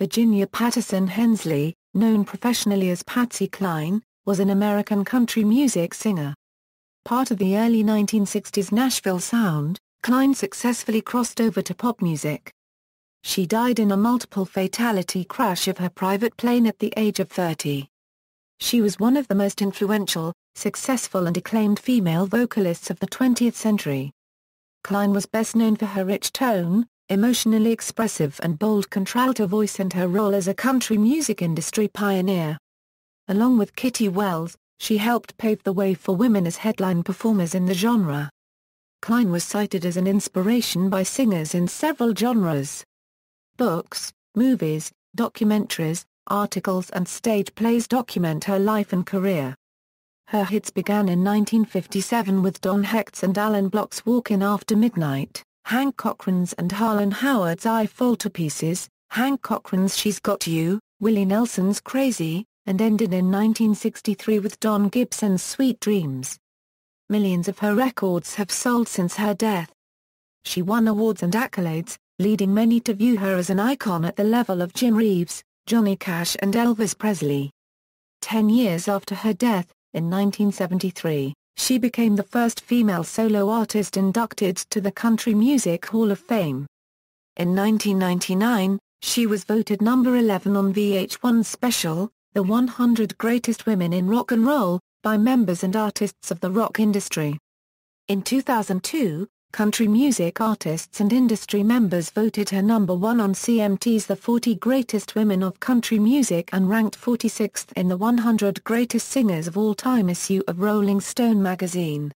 Virginia Patterson Hensley, known professionally as Patsy Cline, was an American country music singer. Part of the early 1960s Nashville sound, Cline successfully crossed over to pop music. She died in a multiple fatality crash of her private plane at the age of 30. She was one of the most influential, successful and acclaimed female vocalists of the 20th century. Klein was best known for her rich tone, emotionally expressive and bold contralto voice and her role as a country music industry pioneer. Along with Kitty Wells, she helped pave the way for women as headline performers in the genre. Klein was cited as an inspiration by singers in several genres. Books, movies, documentaries, articles and stage plays document her life and career. Her hits began in 1957 with Don Hecht's and Alan Block's Walkin' After Midnight. Hank Cochran's and Harlan Howard's I Fall to Pieces, Hank Cochran's She's Got You, Willie Nelson's Crazy, and ended in 1963 with Don Gibson's Sweet Dreams. Millions of her records have sold since her death. She won awards and accolades, leading many to view her as an icon at the level of Jim Reeves, Johnny Cash and Elvis Presley. Ten years after her death, in 1973, she became the first female solo artist inducted to the Country Music Hall of Fame. In 1999, she was voted number 11 on VH1's special, The 100 Greatest Women in Rock and Roll, by members and artists of the rock industry. In 2002, country music artists and industry members voted her number one on CMT's The 40 Greatest Women of Country Music and ranked 46th in the 100 Greatest Singers of All Time issue of Rolling Stone magazine.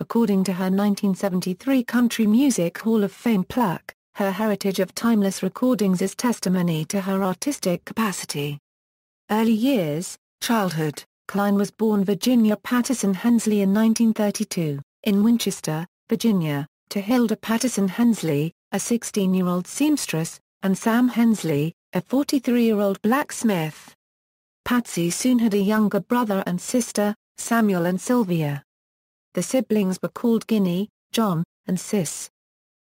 According to her 1973 Country Music Hall of Fame plaque, her heritage of timeless recordings is testimony to her artistic capacity. Early years, childhood, Klein was born Virginia Patterson Hensley in 1932, in Winchester, Virginia, to Hilda Patterson Hensley, a 16-year-old seamstress, and Sam Hensley, a 43-year-old blacksmith. Patsy soon had a younger brother and sister, Samuel and Sylvia. The siblings were called Guinea, John, and Sis.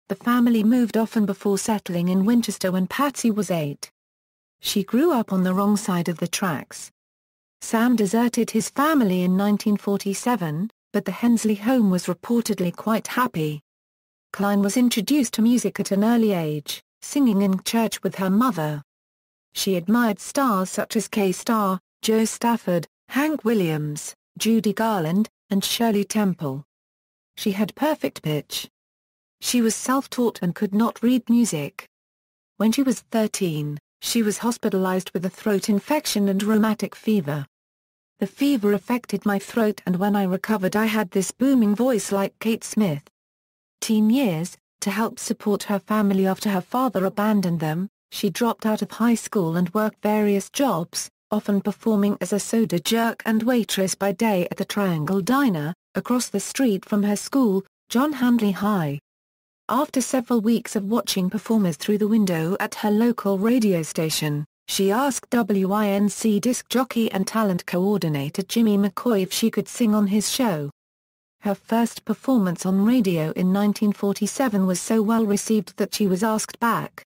The family moved often before settling in Winchester when Patsy was eight. She grew up on the wrong side of the tracks. Sam deserted his family in 1947, but the Hensley home was reportedly quite happy. Klein was introduced to music at an early age, singing in church with her mother. She admired stars such as Kay Starr, Joe Stafford, Hank Williams, Judy Garland, and Shirley Temple. She had perfect pitch. She was self-taught and could not read music. When she was 13, she was hospitalized with a throat infection and rheumatic fever. The fever affected my throat and when I recovered I had this booming voice like Kate Smith. Teen years, to help support her family after her father abandoned them, she dropped out of high school and worked various jobs, often performing as a soda jerk and waitress by day at the Triangle Diner, across the street from her school, John Handley High. After several weeks of watching performers through the window at her local radio station, she asked WINC disc jockey and talent coordinator Jimmy McCoy if she could sing on his show. Her first performance on radio in 1947 was so well received that she was asked back.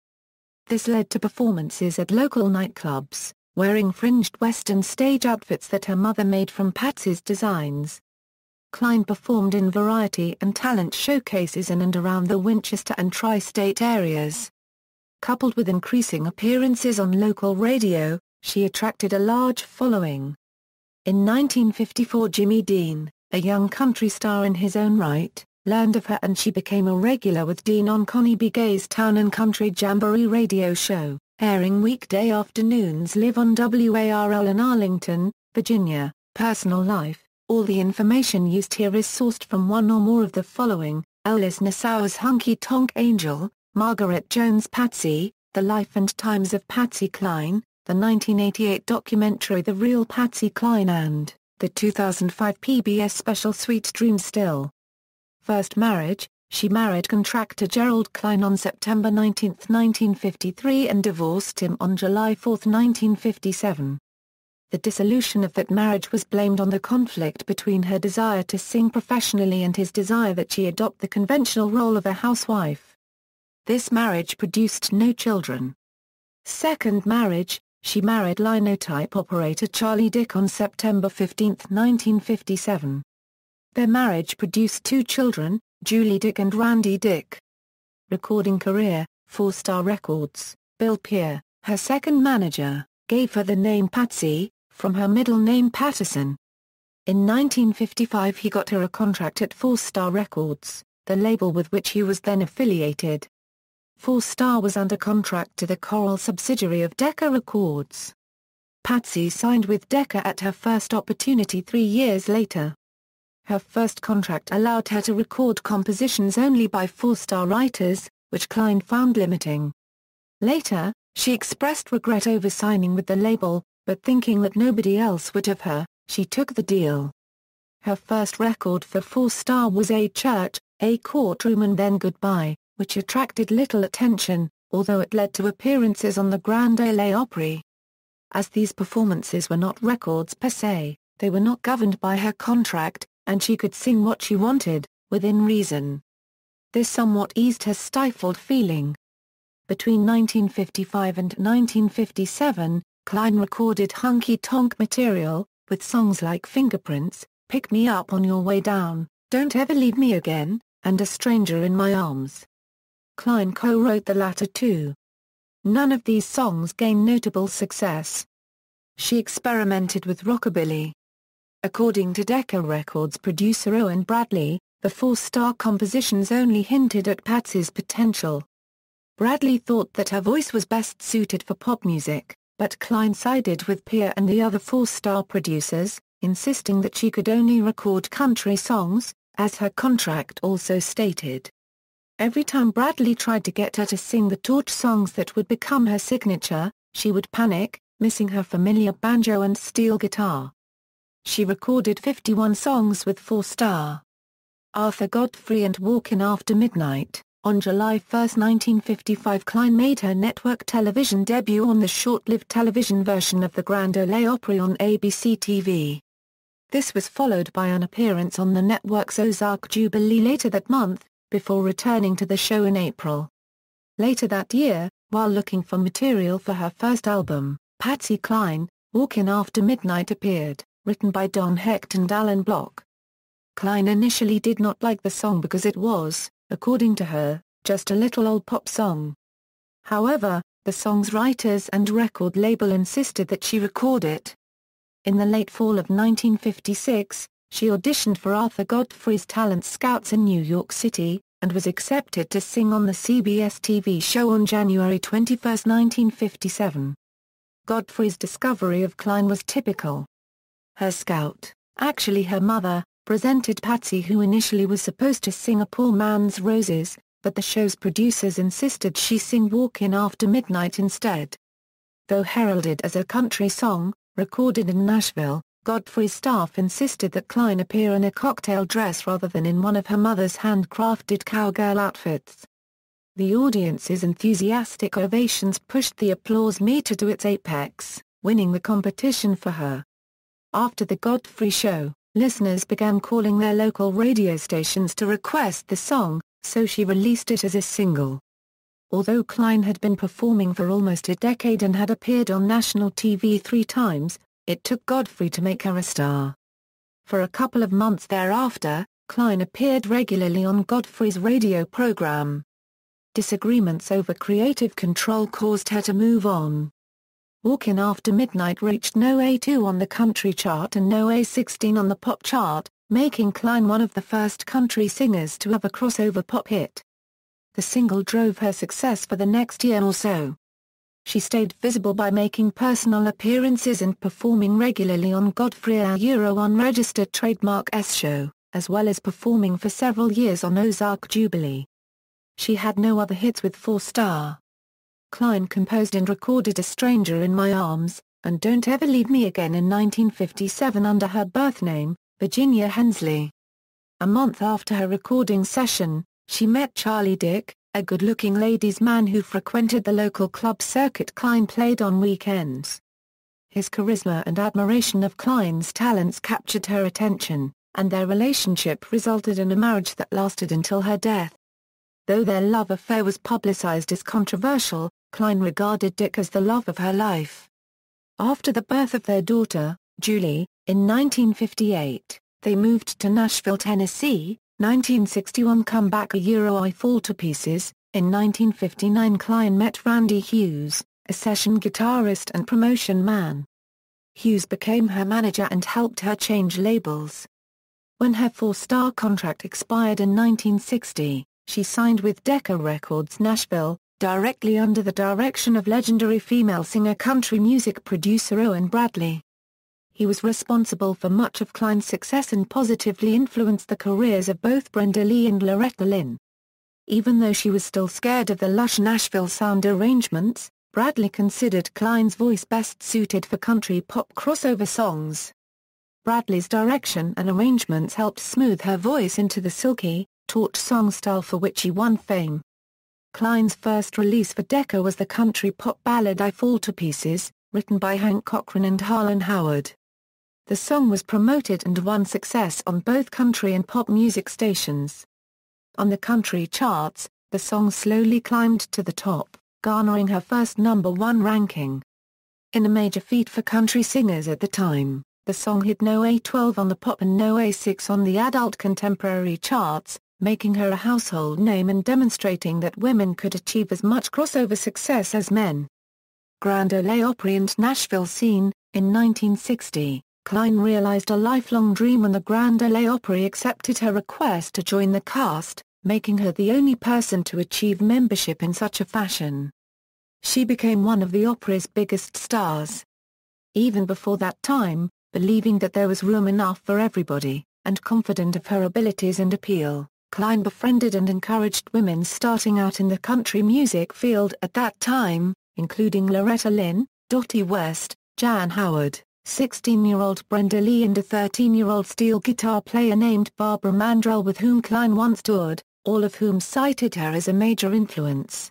This led to performances at local nightclubs, wearing fringed western stage outfits that her mother made from Patsy's designs. Klein performed in variety and talent showcases in and around the Winchester and tri-state areas coupled with increasing appearances on local radio, she attracted a large following. In 1954 Jimmy Dean, a young country star in his own right, learned of her and she became a regular with Dean on Connie B. Gay's Town and Country Jamboree radio show, airing weekday afternoons live on WARL in Arlington, Virginia. Personal life All the information used here is sourced from one or more of the following, Ellis Nassau's Hunky Tonk Angel, Margaret Jones Patsy, The Life and Times of Patsy Cline, the 1988 documentary The Real Patsy Cline and, the 2005 PBS special Sweet Dreams Still. First marriage, she married contractor Gerald Klein on September 19, 1953 and divorced him on July 4, 1957. The dissolution of that marriage was blamed on the conflict between her desire to sing professionally and his desire that she adopt the conventional role of a housewife. This marriage produced no children. Second marriage, she married linotype operator Charlie Dick on September 15, 1957. Their marriage produced two children, Julie Dick and Randy Dick. Recording career, Four Star Records, Bill Pierre, her second manager, gave her the name Patsy, from her middle name Patterson. In 1955 he got her a contract at Four Star Records, the label with which he was then affiliated. Four Star was under contract to the Coral subsidiary of Decca Records. Patsy signed with Decca at her first opportunity three years later. Her first contract allowed her to record compositions only by four-star writers, which Klein found limiting. Later, she expressed regret over signing with the label, but thinking that nobody else would have her, she took the deal. Her first record for Four Star was A Church, A Courtroom and then Goodbye, which attracted little attention, although it led to appearances on the Grand Ole Opry. As these performances were not records per se, they were not governed by her contract, and she could sing what she wanted, within reason. This somewhat eased her stifled feeling. Between 1955 and 1957, Klein recorded hunky-tonk material, with songs like Fingerprints, Pick Me Up on Your Way Down, Don't Ever Leave Me Again, and A Stranger in My Arms. Klein co-wrote the latter two. None of these songs gained notable success. She experimented with rockabilly. According to Decca Records producer Owen Bradley, the four-star compositions only hinted at Patsy's potential. Bradley thought that her voice was best suited for pop music, but Klein sided with Pia and the other four-star producers, insisting that she could only record country songs, as her contract also stated. Every time Bradley tried to get her to sing the torch songs that would become her signature, she would panic, missing her familiar banjo and steel guitar. She recorded 51 songs with Four Star, Arthur Godfrey and Walkin' After Midnight. On July 1, 1955 Klein made her network television debut on the short-lived television version of the Grand Ole Opry on ABC TV. This was followed by an appearance on the network's Ozark Jubilee later that month, before returning to the show in April. Later that year, while looking for material for her first album, Patsy Cline, Walkin' After Midnight appeared, written by Don Hecht and Alan Block. Cline initially did not like the song because it was, according to her, just a little old pop song. However, the song's writers and record label insisted that she record it. In the late fall of 1956, she auditioned for Arthur Godfrey's Talent Scouts in New York City, and was accepted to sing on the CBS TV show on January 21, 1957. Godfrey's discovery of Klein was typical. Her scout, actually her mother, presented Patsy who initially was supposed to sing A Poor Man's Roses, but the show's producers insisted she sing Walk In After Midnight instead. Though heralded as a country song, recorded in Nashville, Godfrey's staff insisted that Klein appear in a cocktail dress rather than in one of her mother's handcrafted cowgirl outfits. The audience's enthusiastic ovations pushed the applause meter to its apex, winning the competition for her. After the Godfrey show, listeners began calling their local radio stations to request the song, so she released it as a single. Although Klein had been performing for almost a decade and had appeared on national TV three times, it took Godfrey to make her a star. For a couple of months thereafter, Klein appeared regularly on Godfrey's radio program. Disagreements over creative control caused her to move on. Walkin' After Midnight reached no A2 on the country chart and no A16 on the pop chart, making Klein one of the first country singers to have a crossover pop hit. The single drove her success for the next year or so. She stayed visible by making personal appearances and performing regularly on Godfrey Euro unregistered trademark S show, as well as performing for several years on Ozark Jubilee. She had no other hits with Four Star. Klein composed and recorded A Stranger in My Arms, and Don't Ever Leave Me Again in 1957 under her birth name, Virginia Hensley. A month after her recording session, she met Charlie Dick, a good-looking ladies' man who frequented the local club circuit Klein played on weekends. His charisma and admiration of Klein's talents captured her attention, and their relationship resulted in a marriage that lasted until her death. Though their love affair was publicized as controversial, Klein regarded Dick as the love of her life. After the birth of their daughter, Julie, in 1958, they moved to Nashville, Tennessee, 1961 comeback a Euro I fall to pieces, in 1959 Klein met Randy Hughes, a session guitarist and promotion man. Hughes became her manager and helped her change labels. When her four-star contract expired in 1960, she signed with Decca Records Nashville, directly under the direction of legendary female singer country music producer Owen Bradley he was responsible for much of Klein's success and positively influenced the careers of both Brenda Lee and Loretta Lynn. Even though she was still scared of the lush Nashville sound arrangements, Bradley considered Klein's voice best suited for country pop crossover songs. Bradley's direction and arrangements helped smooth her voice into the silky, taut song style for which he won fame. Klein's first release for Decca was the country pop ballad I Fall to Pieces, written by Hank Cochran and Harlan Howard. The song was promoted and won success on both country and pop music stations. On the country charts, the song slowly climbed to the top, garnering her first number one ranking. In a major feat for country singers at the time, the song hit No A12 on the pop and No A6 on the adult contemporary charts, making her a household name and demonstrating that women could achieve as much crossover success as men. Grand Ole Opry and Nashville Scene, in 1960. Klein realized a lifelong dream when the Grand Ole Opry accepted her request to join the cast, making her the only person to achieve membership in such a fashion. She became one of the opera's biggest stars. Even before that time, believing that there was room enough for everybody, and confident of her abilities and appeal, Klein befriended and encouraged women starting out in the country music field at that time, including Loretta Lynn, Dottie West, Jan Howard, 16-year-old Brenda Lee and a 13-year-old steel guitar player named Barbara Mandrell with whom Klein once toured, all of whom cited her as a major influence.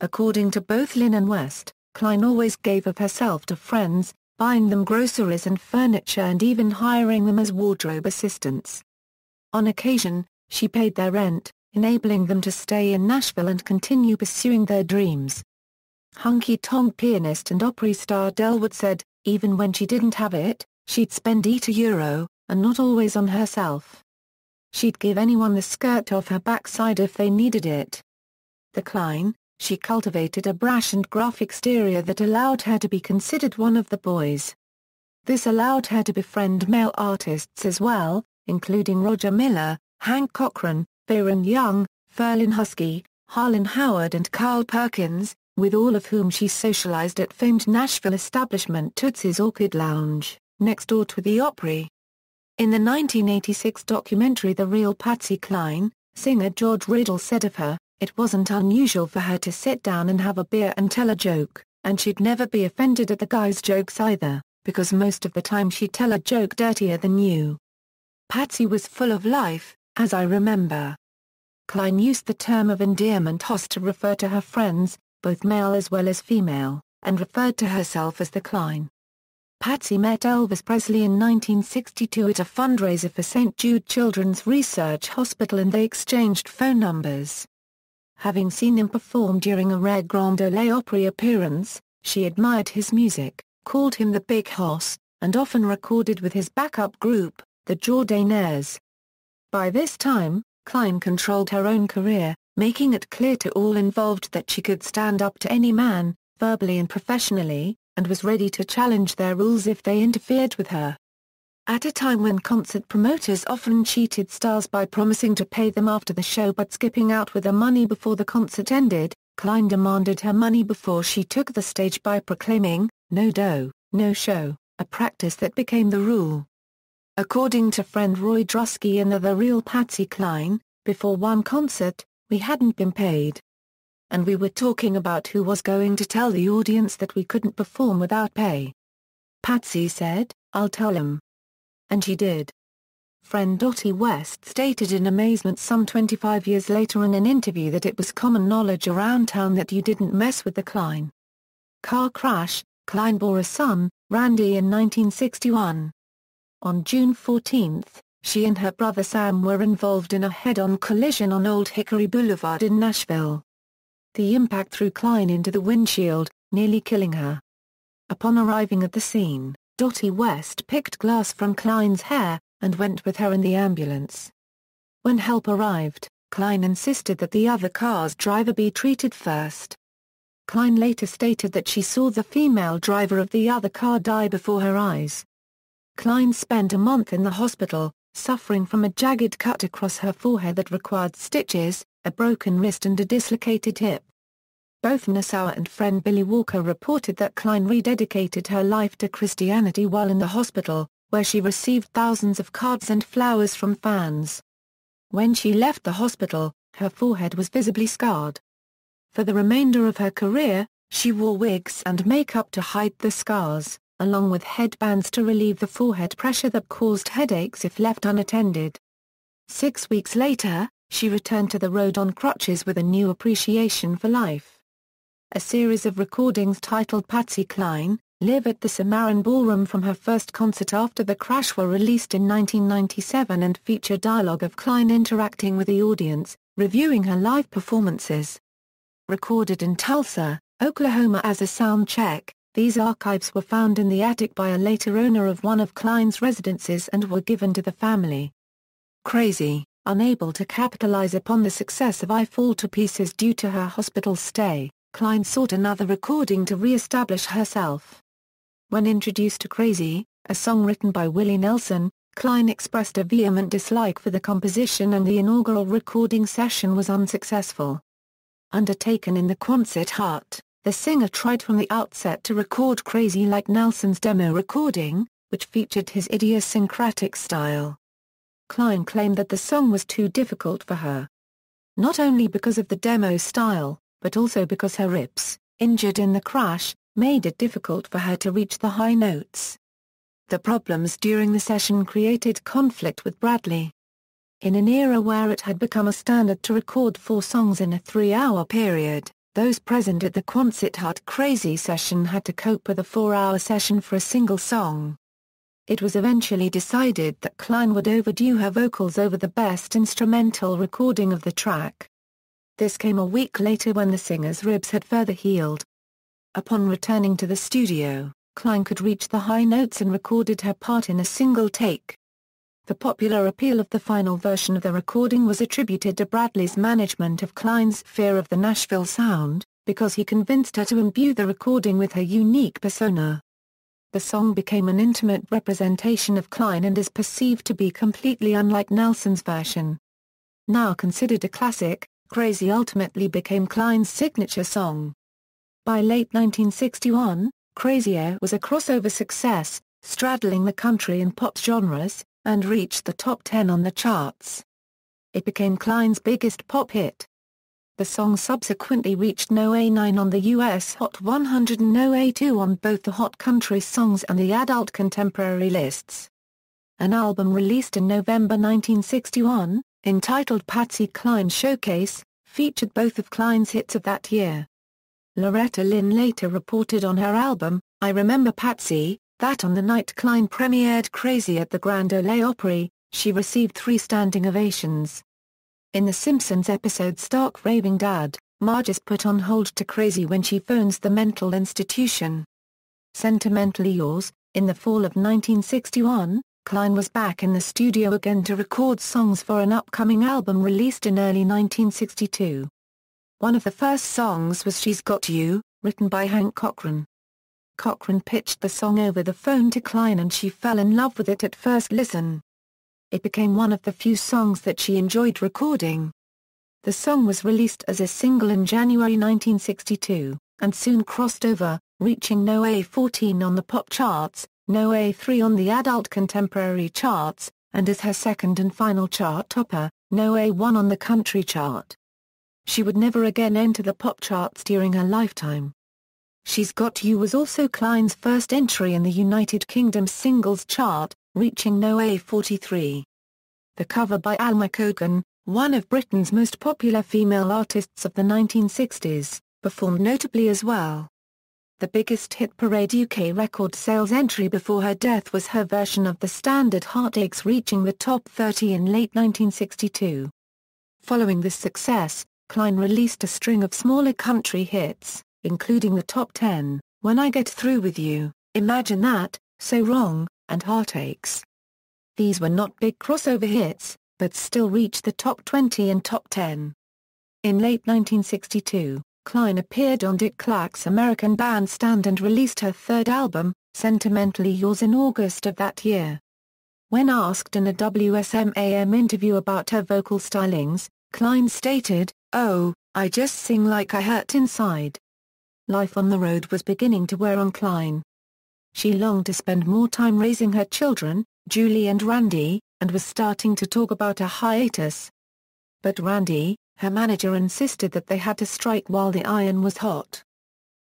According to both Lynn and West, Klein always gave of herself to friends, buying them groceries and furniture and even hiring them as wardrobe assistants. On occasion, she paid their rent, enabling them to stay in Nashville and continue pursuing their dreams. Hunky Tonk pianist and Opry star Delwood said, even when she didn't have it, she'd spend it a euro, and not always on herself. She'd give anyone the skirt off her backside if they needed it. The Klein, she cultivated a brash and gruff exterior that allowed her to be considered one of the boys. This allowed her to befriend male artists as well, including Roger Miller, Hank Cochran, Byron Young, Ferlin Husky, Harlan Howard and Carl Perkins, with all of whom she socialized at famed Nashville establishment Tootsie's Orchid Lounge, next door to the Opry. In the 1986 documentary The Real Patsy Cline, singer George Riddle said of her, it wasn't unusual for her to sit down and have a beer and tell a joke, and she'd never be offended at the guy's jokes either, because most of the time she'd tell a joke dirtier than you. Patsy was full of life, as I remember. Klein used the term of endearment host to refer to her friends, both male as well as female, and referred to herself as the Klein. Patsy met Elvis Presley in 1962 at a fundraiser for St. Jude Children's Research Hospital and they exchanged phone numbers. Having seen him perform during a rare Grand Ole Opry appearance, she admired his music, called him the Big Hoss, and often recorded with his backup group, the Jordanaires. By this time, Klein controlled her own career, making it clear to all involved that she could stand up to any man, verbally and professionally, and was ready to challenge their rules if they interfered with her. At a time when concert promoters often cheated stars by promising to pay them after the show but skipping out with the money before the concert ended, Klein demanded her money before she took the stage by proclaiming, no dough, no show, a practice that became the rule. According to friend Roy Drusky and the, the real Patsy Klein, before one concert, we hadn't been paid. And we were talking about who was going to tell the audience that we couldn't perform without pay. Patsy said, I'll tell him. And she did. Friend Dottie West stated in amazement some 25 years later in an interview that it was common knowledge around town that you didn't mess with the Klein. Car crash, Klein bore a son, Randy in 1961. On June 14, she and her brother Sam were involved in a head-on collision on Old Hickory Boulevard in Nashville. The impact threw Klein into the windshield, nearly killing her. Upon arriving at the scene, Dottie West picked glass from Klein's hair, and went with her in the ambulance. When help arrived, Klein insisted that the other car's driver be treated first. Klein later stated that she saw the female driver of the other car die before her eyes. Klein spent a month in the hospital, suffering from a jagged cut across her forehead that required stitches, a broken wrist and a dislocated hip. Both Nassau and friend Billy Walker reported that Klein rededicated her life to Christianity while in the hospital, where she received thousands of cards and flowers from fans. When she left the hospital, her forehead was visibly scarred. For the remainder of her career, she wore wigs and makeup to hide the scars along with headbands to relieve the forehead pressure that caused headaches if left unattended. Six weeks later, she returned to the road on crutches with a new appreciation for life. A series of recordings titled Patsy Cline, Live at the Samarin Ballroom from her first concert after the crash were released in 1997 and feature dialogue of Cline interacting with the audience, reviewing her live performances. Recorded in Tulsa, Oklahoma as a sound check, these archives were found in the attic by a later owner of one of Klein's residences and were given to the family. Crazy, unable to capitalize upon the success of I Fall to Pieces due to her hospital stay, Klein sought another recording to re-establish herself. When introduced to Crazy, a song written by Willie Nelson, Klein expressed a vehement dislike for the composition and the inaugural recording session was unsuccessful. Undertaken in the Quonset hut, the singer tried from the outset to record Crazy Like Nelson's demo recording, which featured his idiosyncratic style. Klein claimed that the song was too difficult for her. Not only because of the demo style, but also because her ribs, injured in the crash, made it difficult for her to reach the high notes. The problems during the session created conflict with Bradley. In an era where it had become a standard to record four songs in a three-hour period, those present at the Quonset Hut Crazy session had to cope with a four-hour session for a single song. It was eventually decided that Klein would overdue her vocals over the best instrumental recording of the track. This came a week later when the singer's ribs had further healed. Upon returning to the studio, Klein could reach the high notes and recorded her part in a single take. The popular appeal of the final version of the recording was attributed to Bradley's management of Klein's fear of the Nashville sound, because he convinced her to imbue the recording with her unique persona. The song became an intimate representation of Klein and is perceived to be completely unlike Nelson's version. Now considered a classic, Crazy ultimately became Klein's signature song. By late 1961, Crazier was a crossover success, straddling the country and pop genres, and reached the top 10 on the charts. It became Klein's biggest pop hit. The song subsequently reached No. 9 on the US Hot 100 and No. 2 on both the Hot Country Songs and the Adult Contemporary lists. An album released in November 1961, entitled Patsy Cline Showcase, featured both of Cline's hits of that year. Loretta Lynn later reported on her album, I Remember Patsy, that on the night Klein premiered Crazy at the Grand Ole Opry, she received three standing ovations. In The Simpsons episode Stark Raving Dad, Marge is put on hold to Crazy when she phones the mental institution. Sentimentally Yours, in the fall of 1961, Klein was back in the studio again to record songs for an upcoming album released in early 1962. One of the first songs was She's Got You, written by Hank Cochran. Cochran pitched the song over the phone to Klein and she fell in love with it at first listen. It became one of the few songs that she enjoyed recording. The song was released as a single in January 1962, and soon crossed over, reaching No. A14 on the pop charts, No. A3 on the adult contemporary charts, and as her second and final chart topper, No. A1 on the country chart. She would never again enter the pop charts during her lifetime. She's Got You was also Klein's first entry in the United Kingdom singles chart, reaching no A43. The cover by Alma Cogan, one of Britain's most popular female artists of the 1960s, performed notably as well. The biggest hit parade UK record sales entry before her death was her version of the standard Heartaches reaching the top 30 in late 1962. Following this success, Klein released a string of smaller country hits including the top 10, When I Get Through With You, Imagine That, So Wrong, and Heartaches. These were not big crossover hits, but still reached the top 20 and top 10. In late 1962, Klein appeared on Dick Clark's American Bandstand and released her third album, Sentimentally Yours in August of that year. When asked in a WSMAM interview about her vocal stylings, Klein stated, Oh, I just sing like I hurt inside life on the road was beginning to wear on Klein. She longed to spend more time raising her children, Julie and Randy, and was starting to talk about a hiatus. But Randy, her manager insisted that they had to strike while the iron was hot.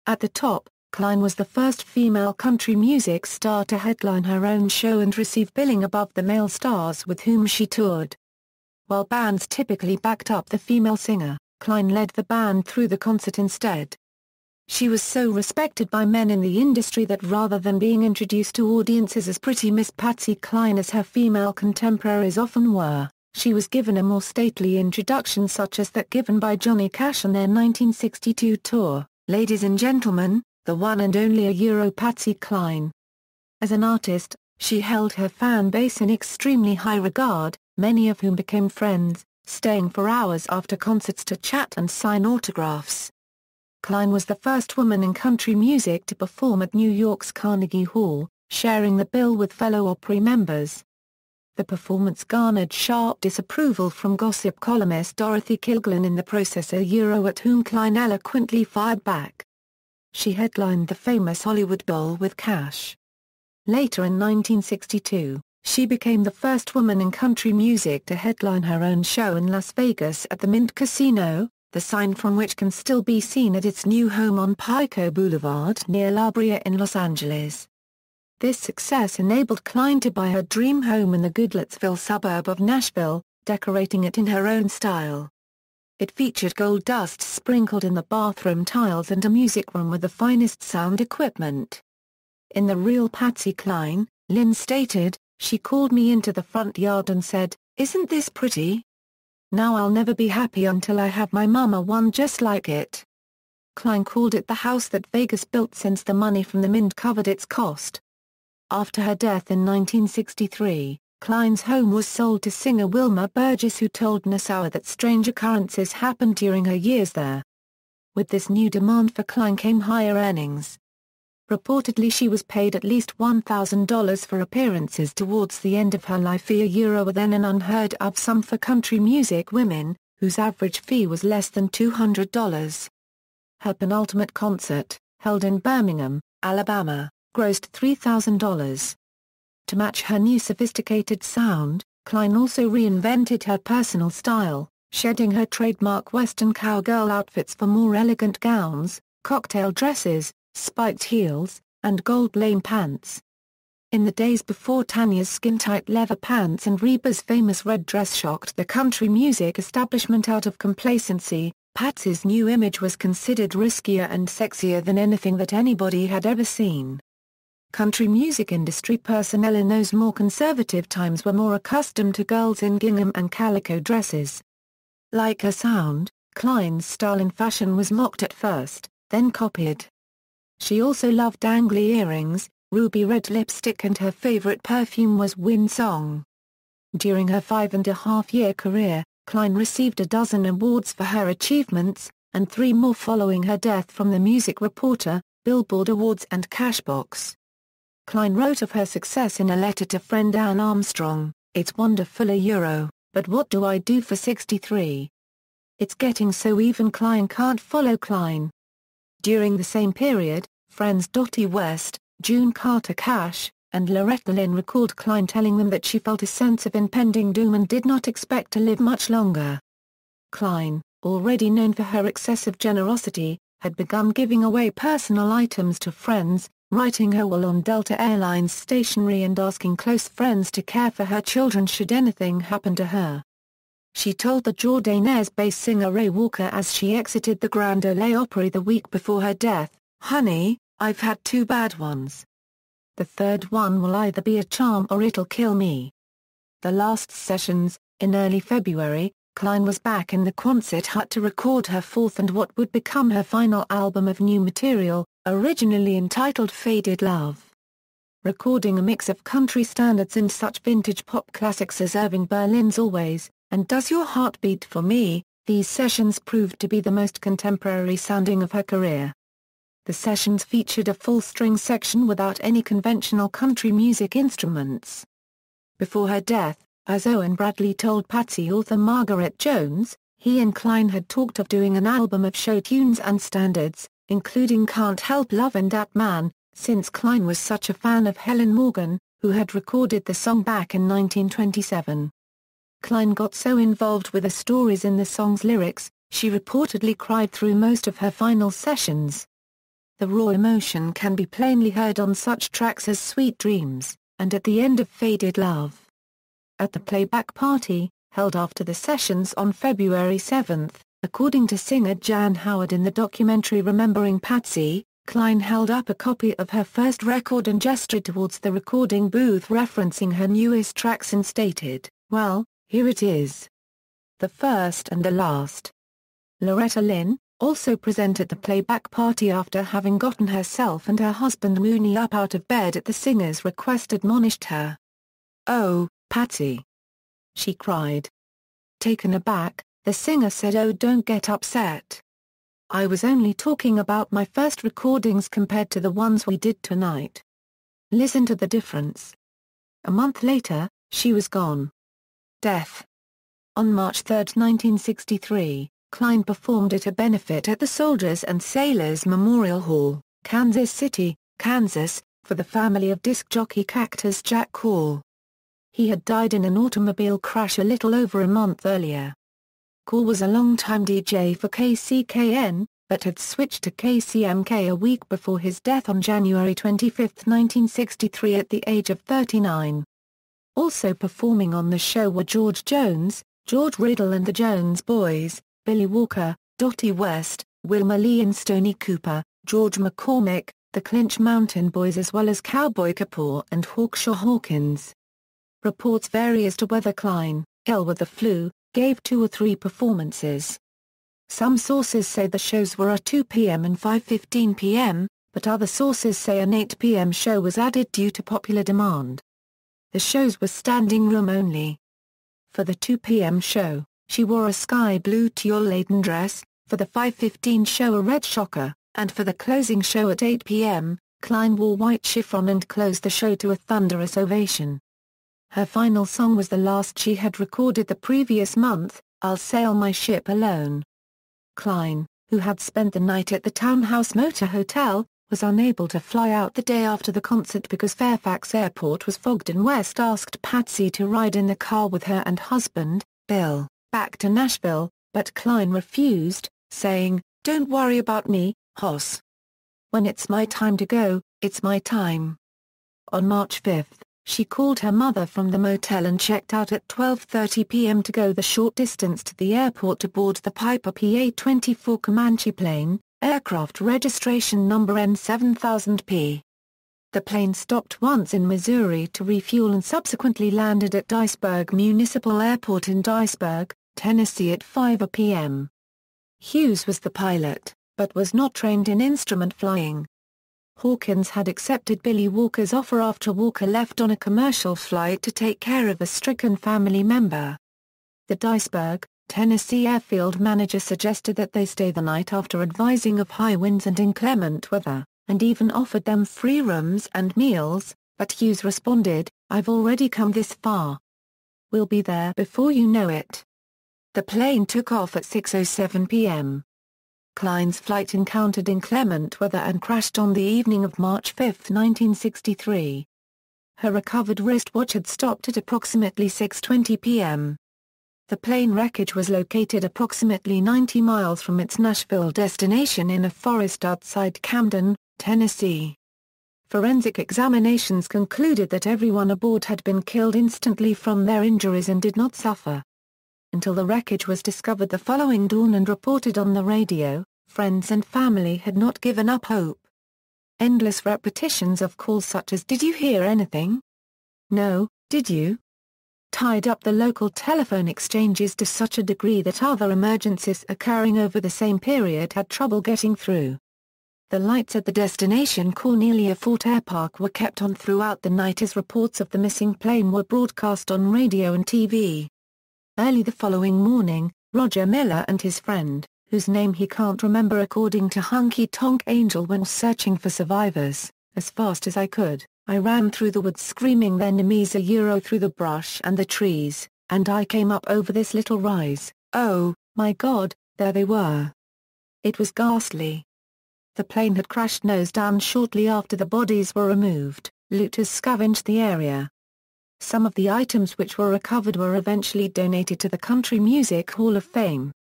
At the top, Klein was the first female country music star to headline her own show and receive billing above the male stars with whom she toured. While bands typically backed up the female singer, Klein led the band through the concert instead. She was so respected by men in the industry that rather than being introduced to audiences as Pretty Miss Patsy Cline as her female contemporaries often were, she was given a more stately introduction such as that given by Johnny Cash on their 1962 tour, Ladies and Gentlemen, the one and only a Euro Patsy Cline. As an artist, she held her fan base in extremely high regard, many of whom became friends, staying for hours after concerts to chat and sign autographs. Klein was the first woman in country music to perform at New York's Carnegie Hall, sharing the bill with fellow Opry members. The performance garnered sharp disapproval from gossip columnist Dorothy Kilgallen in the process a euro at whom Klein eloquently fired back. She headlined the famous Hollywood Bowl with Cash. Later in 1962, she became the first woman in country music to headline her own show in Las Vegas at the Mint Casino, the sign from which can still be seen at its new home on Pico Boulevard near La Brea in Los Angeles. This success enabled Klein to buy her dream home in the Goodlettsville suburb of Nashville, decorating it in her own style. It featured gold dust sprinkled in the bathroom tiles and a music room with the finest sound equipment. In The Real Patsy Klein, Lynn stated, she called me into the front yard and said, isn't this pretty? Now I'll never be happy until I have my mama one just like it. Klein called it the house that Vegas built since the money from the mint covered its cost. After her death in 1963, Klein's home was sold to singer Wilma Burgess who told Nassauer that strange occurrences happened during her years there. With this new demand for Klein came higher earnings. Reportedly she was paid at least $1,000 for appearances towards the end of her life via Euro then an unheard of sum for country music women, whose average fee was less than $200. Her penultimate concert, held in Birmingham, Alabama, grossed $3,000. To match her new sophisticated sound, Klein also reinvented her personal style, shedding her trademark Western cowgirl outfits for more elegant gowns, cocktail dresses, spiked heels, and gold lame pants. In the days before Tanya's skin-tight leather pants and Reba's famous red dress shocked the country music establishment out of complacency, Patsy's new image was considered riskier and sexier than anything that anybody had ever seen. Country music industry personnel in those more conservative times were more accustomed to girls in gingham and calico dresses. Like her sound, Klein's style in fashion was mocked at first, then copied. She also loved dangly earrings, ruby red lipstick and her favorite perfume was Win Song. During her five-and-a-half-year career, Klein received a dozen awards for her achievements, and three more following her death from The Music Reporter, Billboard Awards and Cashbox. Klein wrote of her success in a letter to friend Anne Armstrong, It's wonderful a euro, but what do I do for 63? It's getting so even Klein can't follow Klein. During the same period, Friends Dottie West, June Carter Cash, and Loretta Lynn recalled Klein telling them that she felt a sense of impending doom and did not expect to live much longer. Klein, already known for her excessive generosity, had begun giving away personal items to friends, writing her will on Delta Airlines stationery and asking close friends to care for her children should anything happen to her. She told the jordanaires bass singer Ray Walker as she exited the Grand Ole Opry the week before her death, Honey, I've had two bad ones. The third one will either be a charm or it'll kill me. The last sessions, in early February, Klein was back in the Quonset hut to record her fourth and what would become her final album of new material, originally entitled Faded Love. Recording a mix of country standards and such vintage pop classics as Irving Berlin's Always, and Does Your Heart Beat For Me, these sessions proved to be the most contemporary sounding of her career. The sessions featured a full string section without any conventional country music instruments. Before her death, as Owen Bradley told Patsy author Margaret Jones, he and Klein had talked of doing an album of show tunes and standards, including Can't Help Love and That Man, since Klein was such a fan of Helen Morgan, who had recorded the song back in 1927. Klein got so involved with the stories in the song's lyrics, she reportedly cried through most of her final sessions. The raw emotion can be plainly heard on such tracks as Sweet Dreams, and at the end of Faded Love. At the playback party, held after the sessions on February 7, according to singer Jan Howard in the documentary Remembering Patsy, Klein held up a copy of her first record and gestured towards the recording booth referencing her newest tracks and stated, well, here it is. The first and the last. Loretta Lynn, also present at the playback party after having gotten herself and her husband Mooney up out of bed at the singer's request admonished her. Oh, Patsy! She cried. Taken aback, the singer said oh don't get upset. I was only talking about my first recordings compared to the ones we did tonight. Listen to the difference. A month later, she was gone. Death. On March 3, 1963, Klein performed at a benefit at the Soldiers and Sailors Memorial Hall, Kansas City, Kansas, for the family of disc jockey Cactus Jack Call. He had died in an automobile crash a little over a month earlier. Call was a longtime DJ for KCKN, but had switched to KCMK a week before his death on January 25, 1963 at the age of 39. Also performing on the show were George Jones, George Riddle and the Jones Boys, Billy Walker, Dottie West, Wilma Lee and Stoney Cooper, George McCormick, the Clinch Mountain Boys as well as Cowboy Kapoor and Hawkshaw Hawkins. Reports vary as to whether Klein, ill with the flu, gave two or three performances. Some sources say the shows were at 2 p.m. and 5.15 p.m., but other sources say an 8 p.m. show was added due to popular demand. The shows were standing room only. For the 2 p.m. show, she wore a sky blue tulle-laden dress, for the 5.15 show a red shocker, and for the closing show at 8 p.m., Klein wore white chiffon and closed the show to a thunderous ovation. Her final song was the last she had recorded the previous month, I'll Sail My Ship Alone. Klein, who had spent the night at the Townhouse Motor Hotel, was unable to fly out the day after the concert because Fairfax Airport was fogged and West asked Patsy to ride in the car with her and husband, Bill, back to Nashville, but Klein refused, saying, Don't worry about me, Hoss. When it's my time to go, it's my time. On March 5, she called her mother from the motel and checked out at 12.30 p.m. to go the short distance to the airport to board the Piper PA-24 Comanche plane, aircraft registration number N7000P. The plane stopped once in Missouri to refuel and subsequently landed at Diceburg Municipal Airport in Diceburg, Tennessee at 5 p.m. Hughes was the pilot, but was not trained in instrument flying. Hawkins had accepted Billy Walker's offer after Walker left on a commercial flight to take care of a stricken family member. The Diceberg, Tennessee airfield manager suggested that they stay the night after advising of high winds and inclement weather, and even offered them free rooms and meals, but Hughes responded, I've already come this far. We'll be there before you know it. The plane took off at 6.07 p.m. Klein's flight encountered inclement weather and crashed on the evening of March 5, 1963. Her recovered wristwatch had stopped at approximately 6.20 p.m. The plane wreckage was located approximately 90 miles from its Nashville destination in a forest outside Camden, Tennessee. Forensic examinations concluded that everyone aboard had been killed instantly from their injuries and did not suffer until the wreckage was discovered the following dawn and reported on the radio, friends and family had not given up hope. Endless repetitions of calls such as Did you hear anything? No, did you? Tied up the local telephone exchanges to such a degree that other emergencies occurring over the same period had trouble getting through. The lights at the destination Cornelia Fort Air Park, were kept on throughout the night as reports of the missing plane were broadcast on radio and TV. Early the following morning, Roger Miller and his friend, whose name he can't remember according to Hunky Tonk Angel went searching for survivors. As fast as I could, I ran through the woods screaming their names a euro through the brush and the trees, and I came up over this little rise, oh, my God, there they were. It was ghastly. The plane had crashed nose down shortly after the bodies were removed, looters scavenged the area, some of the items which were recovered were eventually donated to the Country Music Hall of Fame.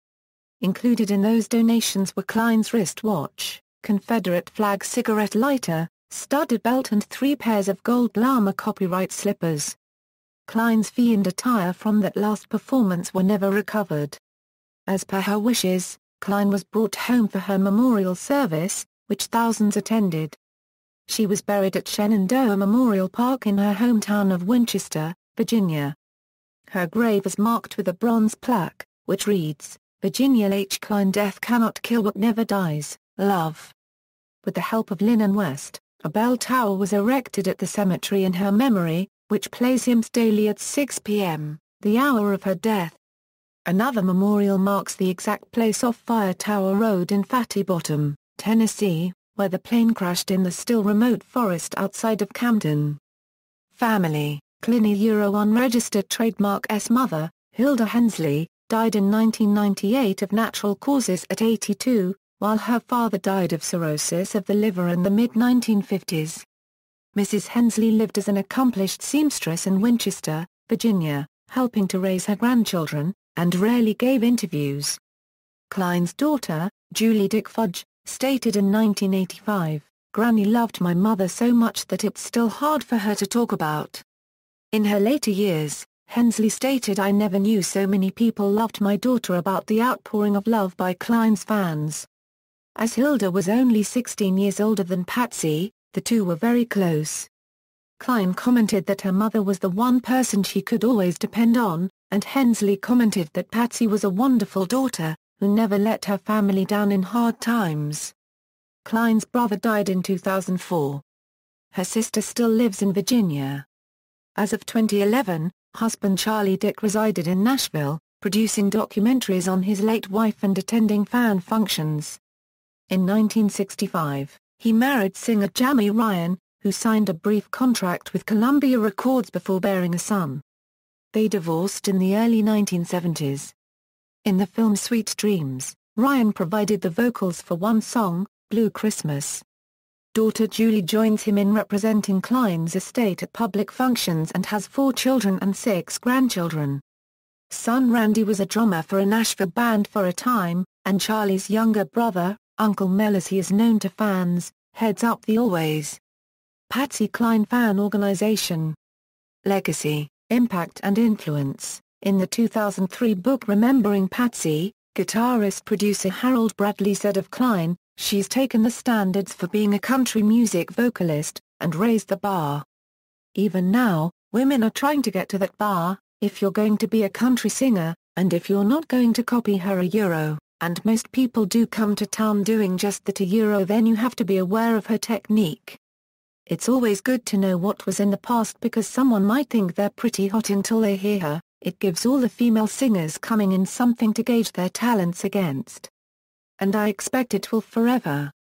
Included in those donations were Klein's wristwatch, Confederate flag cigarette lighter, studded belt and three pairs of gold llama copyright slippers. Klein's fee and attire from that last performance were never recovered. As per her wishes, Klein was brought home for her memorial service, which thousands attended. She was buried at Shenandoah Memorial Park in her hometown of Winchester, Virginia. Her grave is marked with a bronze plaque, which reads, Virginia H. Klein Death cannot kill what never dies, love. With the help of Lynn and West, a bell tower was erected at the cemetery in her memory, which plays hymns daily at 6 p.m., the hour of her death. Another memorial marks the exact place off Fire Tower Road in Fatty Bottom, Tennessee, where the plane crashed in the still remote forest outside of Camden. Family, Clini Euro unregistered trademark S. Mother, Hilda Hensley, died in 1998 of natural causes at 82, while her father died of cirrhosis of the liver in the mid-1950s. Mrs. Hensley lived as an accomplished seamstress in Winchester, Virginia, helping to raise her grandchildren, and rarely gave interviews. Klein's daughter, Julie Dick Fudge, stated in 1985, Granny loved my mother so much that it's still hard for her to talk about. In her later years, Hensley stated I never knew so many people loved my daughter about the outpouring of love by Klein's fans. As Hilda was only 16 years older than Patsy, the two were very close. Klein commented that her mother was the one person she could always depend on, and Hensley commented that Patsy was a wonderful daughter, who never let her family down in hard times. Klein's brother died in 2004. Her sister still lives in Virginia. As of 2011, husband Charlie Dick resided in Nashville, producing documentaries on his late wife and attending fan functions. In 1965, he married singer Jamie Ryan, who signed a brief contract with Columbia Records before bearing a son. They divorced in the early 1970s. In the film Sweet Dreams, Ryan provided the vocals for one song, Blue Christmas. Daughter Julie joins him in representing Klein's estate at public functions and has four children and six grandchildren. Son Randy was a drummer for a Nashville band for a time, and Charlie's younger brother, Uncle Mel as he is known to fans, heads up the Always. Patsy Klein fan organization. Legacy, Impact and Influence in the 2003 book Remembering Patsy, guitarist-producer Harold Bradley said of Klein, she's taken the standards for being a country music vocalist, and raised the bar. Even now, women are trying to get to that bar, if you're going to be a country singer, and if you're not going to copy her a euro, and most people do come to town doing just that a euro then you have to be aware of her technique. It's always good to know what was in the past because someone might think they're pretty hot until they hear her, it gives all the female singers coming in something to gauge their talents against. And I expect it will forever.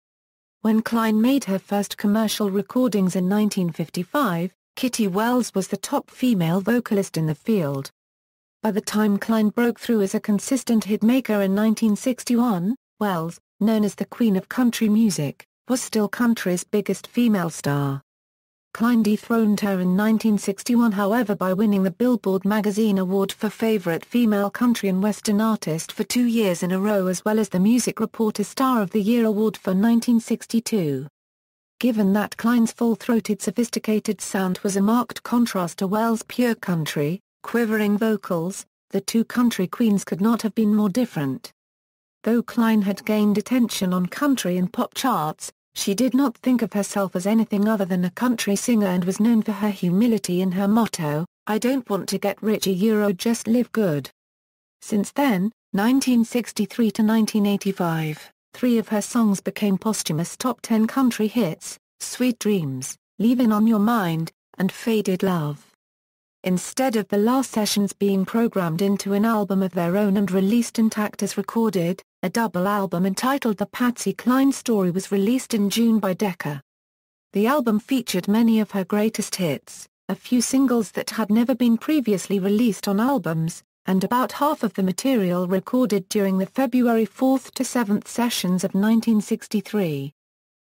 When Klein made her first commercial recordings in 1955, Kitty Wells was the top female vocalist in the field. By the time Klein broke through as a consistent hitmaker in 1961, Wells, known as the Queen of Country Music, was still country's biggest female star. Klein dethroned her in 1961 however by winning the Billboard magazine award for Favorite Female Country and Western Artist for two years in a row as well as the Music Reporter Star of the Year award for 1962. Given that Klein's full-throated sophisticated sound was a marked contrast to Well's pure country, quivering vocals, the two country queens could not have been more different. Though Klein had gained attention on country and pop charts, she did not think of herself as anything other than a country singer and was known for her humility in her motto, I don't want to get rich a euro oh, just live good. Since then, 1963 to 1985, three of her songs became posthumous top 10 country hits, Sweet Dreams, Leaving on Your Mind, and Faded Love. Instead of the last sessions being programmed into an album of their own and released intact as recorded, a double album entitled The Patsy Cline Story was released in June by Decca. The album featured many of her greatest hits, a few singles that had never been previously released on albums, and about half of the material recorded during the February 4th to 7th sessions of 1963.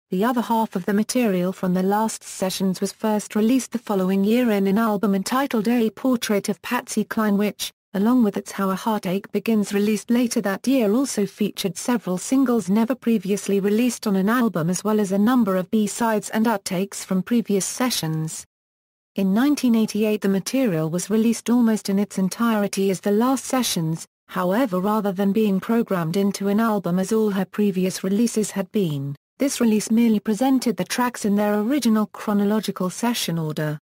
The other half of the material from the last sessions was first released the following year in an album entitled A Portrait of Patsy Cline which, along with its How a Heartache Begins released later that year also featured several singles never previously released on an album as well as a number of B-sides and outtakes from previous sessions. In 1988 the material was released almost in its entirety as the last sessions, however rather than being programmed into an album as all her previous releases had been, this release merely presented the tracks in their original chronological session order.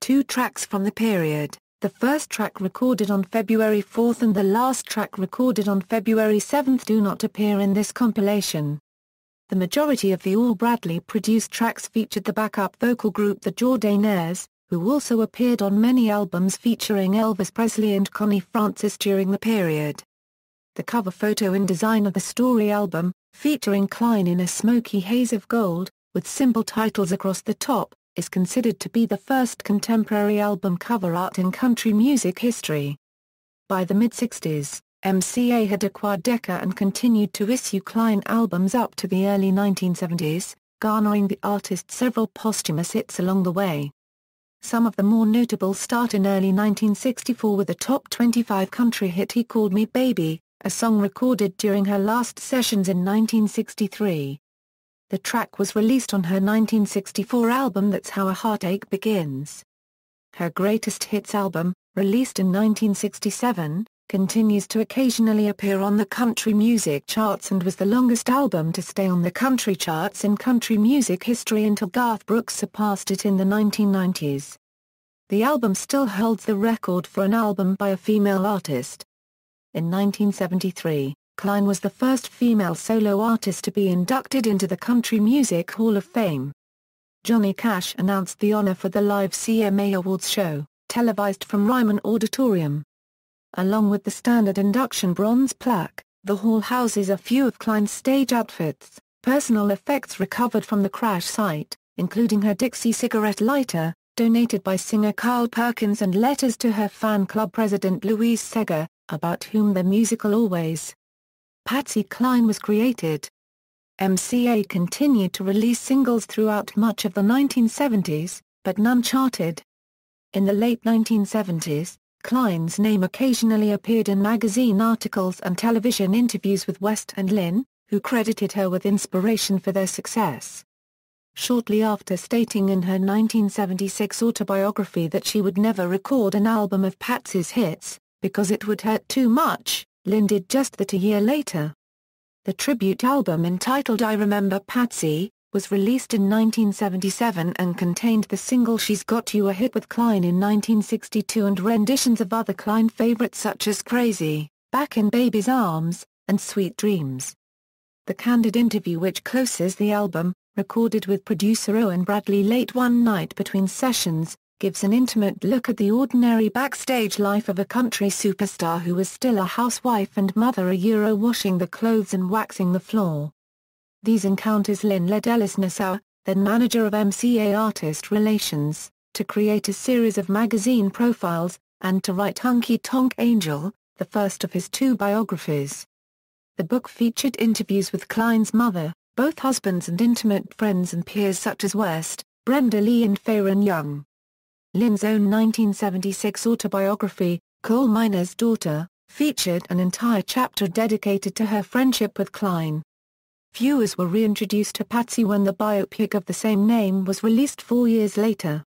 Two tracks from the period, the first track recorded on February 4 and the last track recorded on February 7 do not appear in this compilation. The majority of the All Bradley produced tracks featured the backup vocal group The Jordanaires, who also appeared on many albums featuring Elvis Presley and Connie Francis during the period. The cover photo and design of the Story album, featuring Klein in a smoky haze of gold, with simple titles across the top, is considered to be the first contemporary album cover art in country music history. By the mid-60s, MCA had acquired Decca and continued to issue Klein albums up to the early 1970s, garnering the artist several posthumous hits along the way. Some of the more notable start in early 1964 with a top 25 country hit He Called Me Baby, a song recorded during her last sessions in 1963. The track was released on her 1964 album That's How a Heartache Begins. Her greatest hits album, released in 1967, continues to occasionally appear on the country music charts and was the longest album to stay on the country charts in country music history until Garth Brooks surpassed it in the 1990s. The album still holds the record for an album by a female artist. In 1973, Klein was the first female solo artist to be inducted into the Country Music Hall of Fame. Johnny Cash announced the honor for the live CMA Awards show, televised from Ryman Auditorium. Along with the standard induction bronze plaque, the hall houses a few of Klein's stage outfits, personal effects recovered from the crash site, including her Dixie cigarette lighter, donated by singer Carl Perkins and letters to her fan club president Louise Seger, about whom the musical always Patsy Cline was created. MCA continued to release singles throughout much of the 1970s, but none charted. In the late 1970s, Klein's name occasionally appeared in magazine articles and television interviews with West and Lynn, who credited her with inspiration for their success. Shortly after stating in her 1976 autobiography that she would never record an album of Patsy's hits, because it would hurt too much, Lynn did just that a year later. The tribute album entitled I Remember Patsy, was released in 1977 and contained the single She's Got You a hit with Klein in 1962 and renditions of other Klein favorites such as Crazy, Back in Baby's Arms, and Sweet Dreams. The candid interview which closes the album, recorded with producer Owen Bradley late one night between sessions, gives an intimate look at the ordinary backstage life of a country superstar who was still a housewife and mother a euro washing the clothes and waxing the floor. These encounters Lynn led Ellis Nassau, then manager of MCA Artist Relations, to create a series of magazine profiles, and to write Hunky Tonk Angel, the first of his two biographies. The book featured interviews with Klein's mother, both husbands and intimate friends and peers such as West, Brenda Lee and Farron Young. Lynn's own 1976 autobiography, Coal Miner's Daughter, featured an entire chapter dedicated to her friendship with Klein. Viewers were reintroduced to Patsy when the biopic of the same name was released four years later.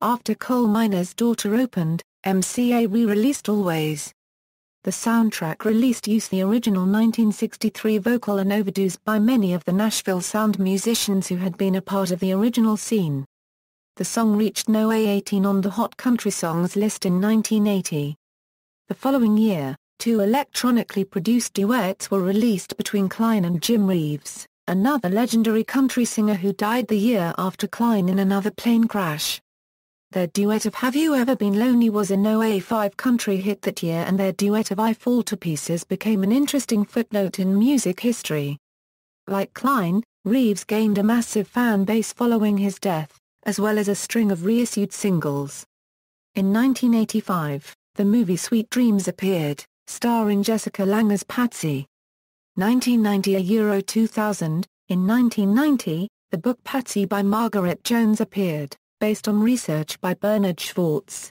After Coal Miner's Daughter opened, MCA re-released Always. The soundtrack released used the original 1963 vocal and overdubs by many of the Nashville sound musicians who had been a part of the original scene. The song reached no A18 on the Hot Country Songs list in 1980. The following year, two electronically produced duets were released between Klein and Jim Reeves, another legendary country singer who died the year after Klein in another plane crash. Their duet of Have You Ever Been Lonely was a no A5 country hit that year and their duet of I Fall to Pieces became an interesting footnote in music history. Like Klein, Reeves gained a massive fan base following his death as well as a string of reissued singles. In 1985, the movie Sweet Dreams appeared, starring Jessica Lange as Patsy. 1990 A Euro 2000, in 1990, the book Patsy by Margaret Jones appeared, based on research by Bernard Schwartz.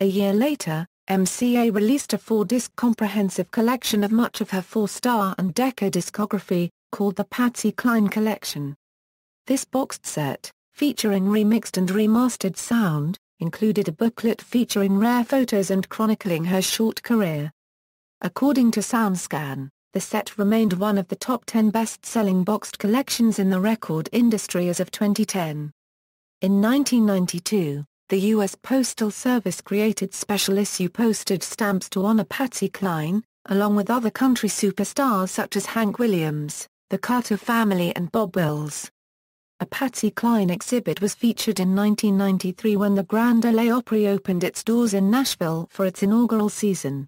A year later, MCA released a four-disc comprehensive collection of much of her four-star and Decca discography, called the Patsy Cline Collection. This boxed set, featuring remixed and remastered sound, included a booklet featuring rare photos and chronicling her short career. According to SoundScan, the set remained one of the top 10 best-selling boxed collections in the record industry as of 2010. In 1992, the U.S. Postal Service created special-issue postage stamps to honor Patsy Cline, along with other country superstars such as Hank Williams, the Carter family and Bob Wills. A Patsy Cline exhibit was featured in 1993 when the Grand Ole Opry opened its doors in Nashville for its inaugural season.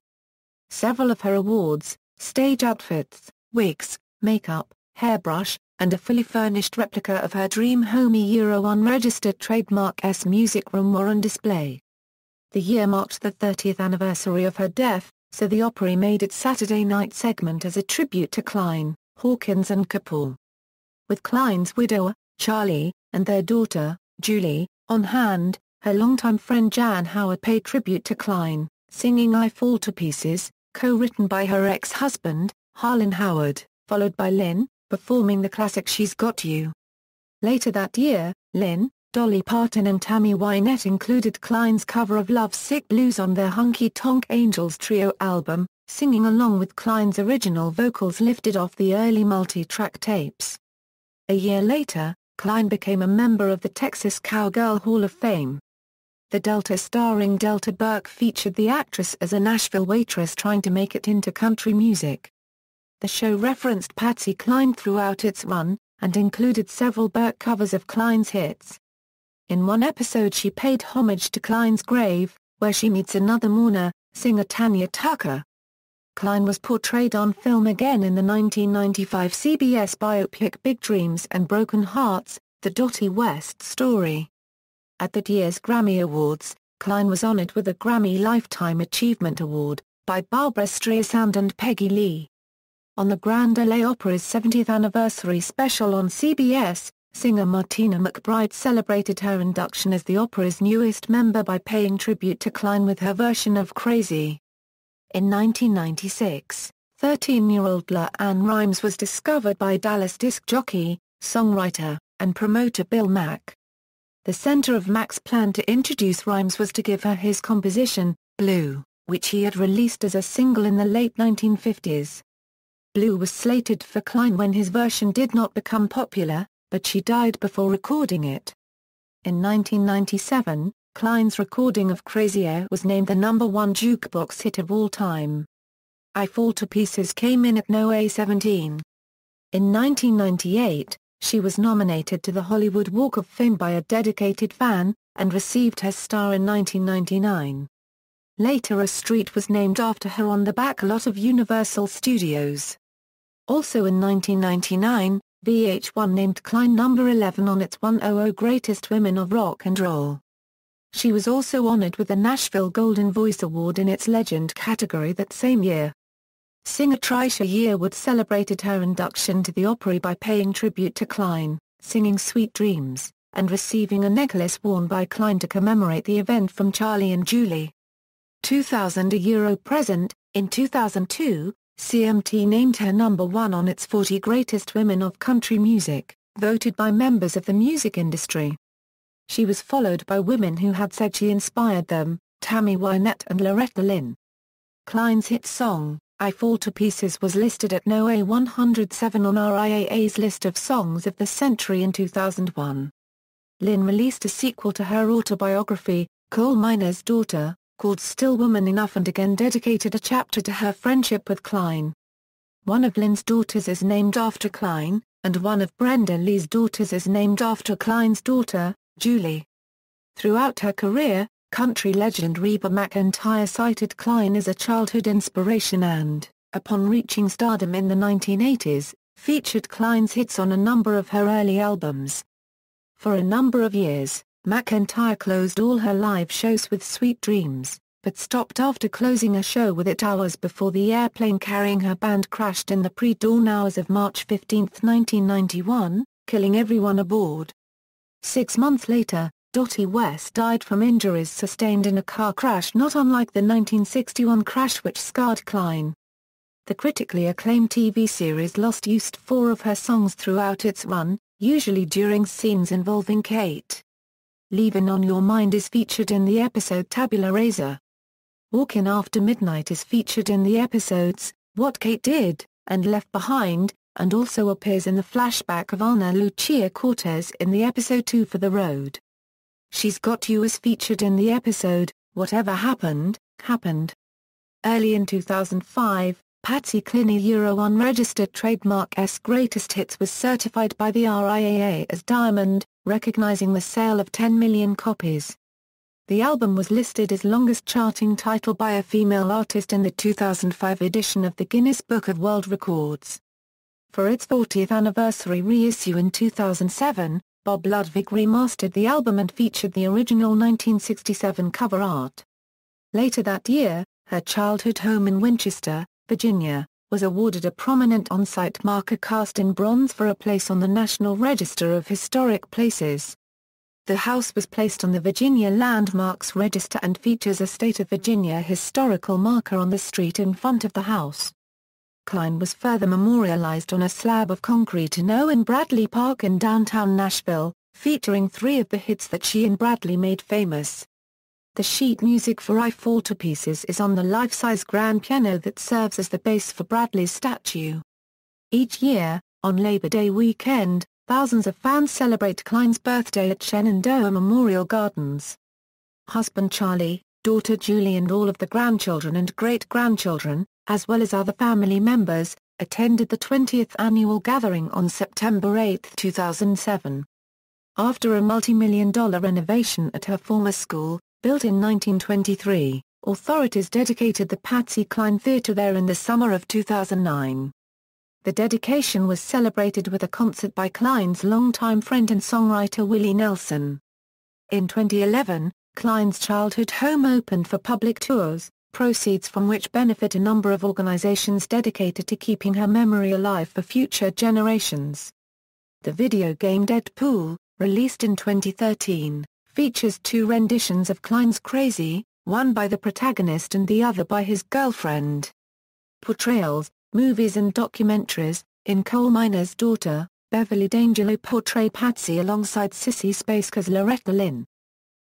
Several of her awards, stage outfits, wigs, makeup, hairbrush, and a fully furnished replica of her dream home Euro 1 registered trademark S Music Room were on display. The year marked the 30th anniversary of her death, so the Opry made its Saturday night segment as a tribute to Klein, Hawkins and Kapoor. With Klein's widower, Charlie, and their daughter, Julie. On hand, her longtime friend Jan Howard paid tribute to Klein, singing I Fall to Pieces, co-written by her ex-husband, Harlan Howard, followed by Lynn, performing the classic She's Got You. Later that year, Lynn, Dolly Parton and Tammy Wynette included Klein's cover of Love Sick Blues on their Hunky Tonk Angels trio album, singing along with Klein's original vocals lifted off the early multi-track tapes. A year later, Klein became a member of the Texas Cowgirl Hall of Fame. The Delta starring Delta Burke featured the actress as a Nashville waitress trying to make it into country music. The show referenced Patsy Cline throughout its run, and included several Burke covers of Cline's hits. In one episode she paid homage to Cline's grave, where she meets another mourner, singer Tanya Tucker. Klein was portrayed on film again in the 1995 CBS biopic Big Dreams and Broken Hearts, The Dottie West Story. At that year's Grammy Awards, Klein was honored with a Grammy Lifetime Achievement Award, by Barbara Streisand and Peggy Lee. On the Grand Ole Opera's 70th anniversary special on CBS, singer Martina McBride celebrated her induction as the opera's newest member by paying tribute to Klein with her version of Crazy. In 1996, 13-year-old La Ann Rhymes was discovered by Dallas disc jockey, songwriter, and promoter Bill Mack. The center of Mack's plan to introduce Rhymes was to give her his composition, Blue, which he had released as a single in the late 1950s. Blue was slated for Klein when his version did not become popular, but she died before recording it. In 1997, Klein's recording of Crazier was named the number one jukebox hit of all time. I Fall to Pieces came in at no 17. In 1998, she was nominated to the Hollywood Walk of Fame by a dedicated fan, and received her star in 1999. Later a street was named after her on the back lot of Universal Studios. Also in 1999, VH1 named Klein number 11 on its 100 Greatest Women of Rock and Roll. She was also honored with the Nashville Golden Voice Award in its Legend category that same year. Singer Trisha Yearwood celebrated her induction to the Opry by paying tribute to Klein, singing Sweet Dreams, and receiving a necklace worn by Klein to commemorate the event from Charlie and Julie. 2000 a Euro present, in 2002, CMT named her number one on its 40 Greatest Women of Country Music, voted by members of the music industry. She was followed by women who had said she inspired them, Tammy Wynette and Loretta Lynn. Klein's hit song, I Fall to Pieces was listed at A 107 on RIAA's list of songs of the century in 2001. Lynn released a sequel to her autobiography, Coal Miner's Daughter, called Still Woman Enough and again dedicated a chapter to her friendship with Klein. One of Lynn's daughters is named after Klein, and one of Brenda Lee's daughters is named after Klein's daughter, Julie. Throughout her career, country legend Reba McEntire cited Klein as a childhood inspiration and, upon reaching stardom in the 1980s, featured Klein's hits on a number of her early albums. For a number of years, McEntire closed all her live shows with Sweet Dreams, but stopped after closing a show with it hours before the airplane carrying her band crashed in the pre-dawn hours of March 15, 1991, killing everyone aboard. Six months later, Dottie West died from injuries sustained in a car crash not unlike the 1961 crash which scarred Klein. The critically acclaimed TV series Lost used four of her songs throughout its run, usually during scenes involving Kate. "Leavin' on Your Mind is featured in the episode Tabula Rasa. "Walkin' After Midnight is featured in the episodes What Kate Did, and Left Behind, and also appears in the flashback of Ana Lucia Cortez in the episode 2 for The Road. She's Got You is featured in the episode, Whatever Happened, Happened. Early in 2005, Patsy Cline Euro unregistered trademark S Greatest Hits was certified by the RIAA as Diamond, recognizing the sale of 10 million copies. The album was listed as longest charting title by a female artist in the 2005 edition of the Guinness Book of World Records. For its 40th anniversary reissue in 2007, Bob Ludwig remastered the album and featured the original 1967 cover art. Later that year, her childhood home in Winchester, Virginia, was awarded a prominent on-site marker cast in bronze for a place on the National Register of Historic Places. The house was placed on the Virginia Landmarks Register and features a State of Virginia historical marker on the street in front of the house. Klein was further memorialized on a slab of concrete in Owen Bradley Park in downtown Nashville, featuring three of the hits that she and Bradley made famous. The sheet music for I Fall to Pieces is on the life-size grand piano that serves as the base for Bradley's statue. Each year, on Labor Day weekend, thousands of fans celebrate Klein's birthday at Shenandoah Memorial Gardens. Husband Charlie, daughter Julie and all of the grandchildren and great-grandchildren, as well as other family members, attended the 20th annual gathering on September 8, 2007. After a multi-million dollar renovation at her former school, built in 1923, authorities dedicated the Patsy Cline Theatre there in the summer of 2009. The dedication was celebrated with a concert by Klein's longtime friend and songwriter Willie Nelson. In 2011, Klein's childhood home opened for public tours, proceeds from which benefit a number of organizations dedicated to keeping her memory alive for future generations. The video game Deadpool, released in 2013, features two renditions of Klein's Crazy, one by the protagonist and the other by his girlfriend. Portrayals, movies and documentaries, in Coal Miner's Daughter, Beverly D'Angelo portrayed Patsy alongside Sissy Spacek as Loretta Lynn.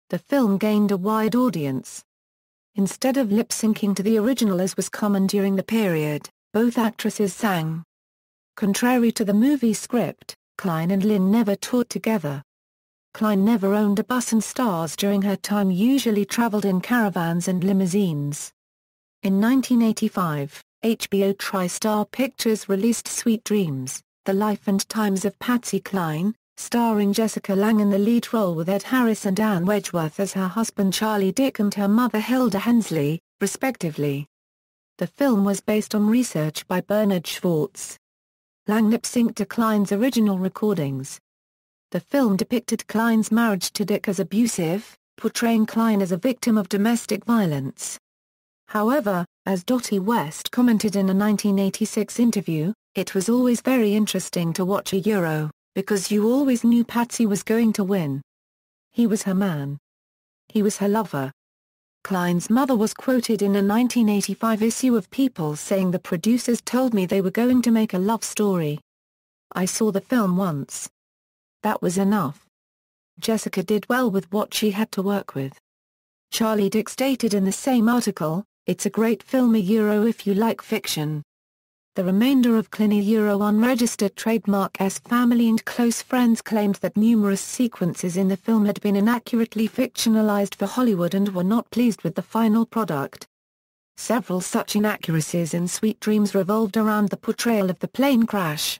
The film gained a wide audience, Instead of lip-syncing to the original as was common during the period, both actresses sang. Contrary to the movie script, Klein and Lynn never toured together. Klein never owned a bus and stars during her time usually traveled in caravans and limousines. In 1985, HBO TriStar Pictures released Sweet Dreams, The Life and Times of Patsy Cline, starring Jessica Lange in the lead role with Ed Harris and Anne Wedgeworth as her husband Charlie Dick and her mother Hilda Hensley, respectively. The film was based on research by Bernard Schwartz. Langnipsink declines original recordings. The film depicted Klein's marriage to Dick as abusive, portraying Klein as a victim of domestic violence. However, as Dottie West commented in a 1986 interview, it was always very interesting to watch a Euro because you always knew Patsy was going to win. He was her man. He was her lover. Klein's mother was quoted in a 1985 issue of People saying the producers told me they were going to make a love story. I saw the film once. That was enough. Jessica did well with what she had to work with. Charlie Dix stated in the same article, it's a great film a Euro if you like fiction. The remainder of Clini Euro unregistered trademark S family and close friends claimed that numerous sequences in the film had been inaccurately fictionalized for Hollywood and were not pleased with the final product. Several such inaccuracies in Sweet Dreams revolved around the portrayal of the plane crash.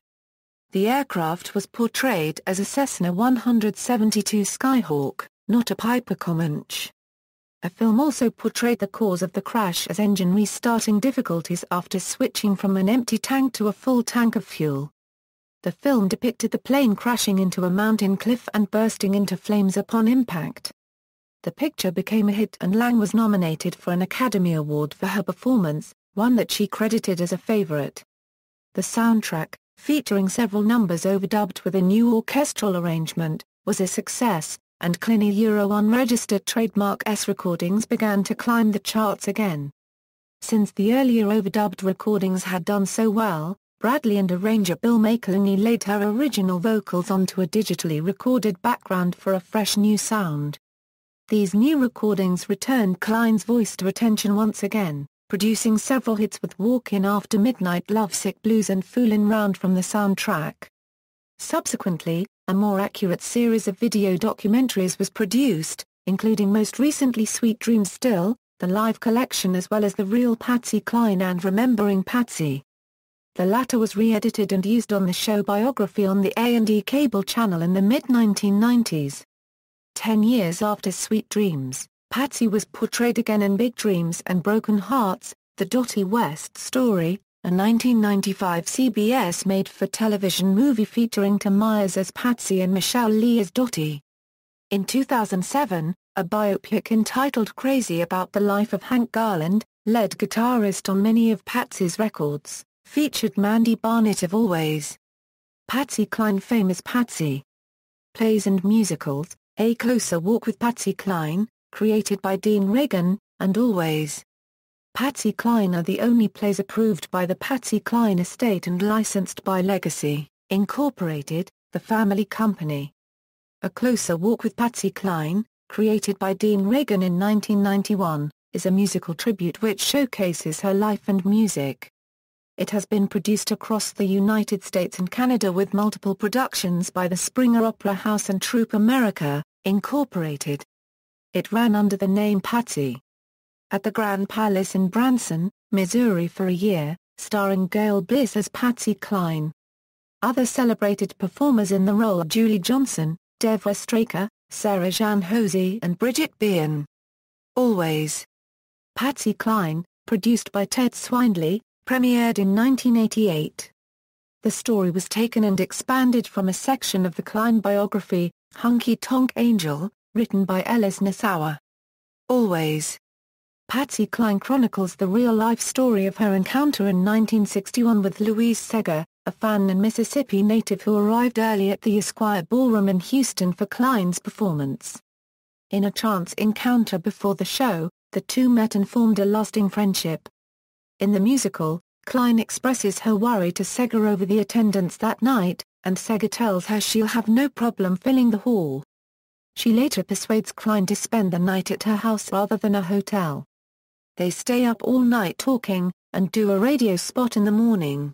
The aircraft was portrayed as a Cessna 172 Skyhawk, not a Piper Comanche. A film also portrayed the cause of the crash as engine restarting difficulties after switching from an empty tank to a full tank of fuel. The film depicted the plane crashing into a mountain cliff and bursting into flames upon impact. The picture became a hit and Lang was nominated for an Academy Award for her performance, one that she credited as a favorite. The soundtrack, featuring several numbers overdubbed with a new orchestral arrangement, was a success, and Clini Euro unregistered trademark S recordings began to climb the charts again. Since the earlier overdubbed recordings had done so well, Bradley and arranger Bill McElhenney laid her original vocals onto a digitally recorded background for a fresh new sound. These new recordings returned Klein's voice to attention once again, producing several hits with Walk In After Midnight Lovesick Blues and Foolin' Round from the soundtrack. Subsequently, a more accurate series of video documentaries was produced, including most recently Sweet Dreams Still, the live collection as well as the real Patsy Cline and Remembering Patsy. The latter was re-edited and used on the show Biography on the A&E cable channel in the mid-1990s. Ten years after Sweet Dreams, Patsy was portrayed again in Big Dreams and Broken Hearts, the Dottie West story, a 1995 CBS made-for-television movie featuring Tim Myers as Patsy and Michelle Lee as Dottie. In 2007, a biopic entitled Crazy About the Life of Hank Garland, lead guitarist on many of Patsy's records, featured Mandy Barnett of Always. Patsy Cline famous Patsy. Plays and musicals, A Closer Walk with Patsy Cline, created by Dean Reagan, and Always. Patsy Cline are the only plays approved by the Patsy Cline estate and licensed by Legacy, Incorporated, the family company. A Closer Walk with Patsy Cline, created by Dean Reagan in 1991, is a musical tribute which showcases her life and music. It has been produced across the United States and Canada with multiple productions by the Springer Opera House and Troupe America, Incorporated. It ran under the name Patsy at the Grand Palace in Branson, Missouri for a year, starring Gail Bliss as Patsy Cline. Other celebrated performers in the role are Julie Johnson, Devra Straker, Sarah Jean Hosey and Bridget Bean. Always. Patsy Cline, produced by Ted Swindley, premiered in 1988. The story was taken and expanded from a section of the Klein biography, Hunky Tonk Angel, written by Ellis Nassauer. Always. Patsy Cline chronicles the real-life story of her encounter in 1961 with Louise Seger, a fan and Mississippi native who arrived early at the Esquire Ballroom in Houston for Cline's performance. In a chance encounter before the show, the two met and formed a lasting friendship. In the musical, Cline expresses her worry to Seger over the attendance that night, and Seger tells her she'll have no problem filling the hall. She later persuades Klein to spend the night at her house rather than a hotel they stay up all night talking, and do a radio spot in the morning.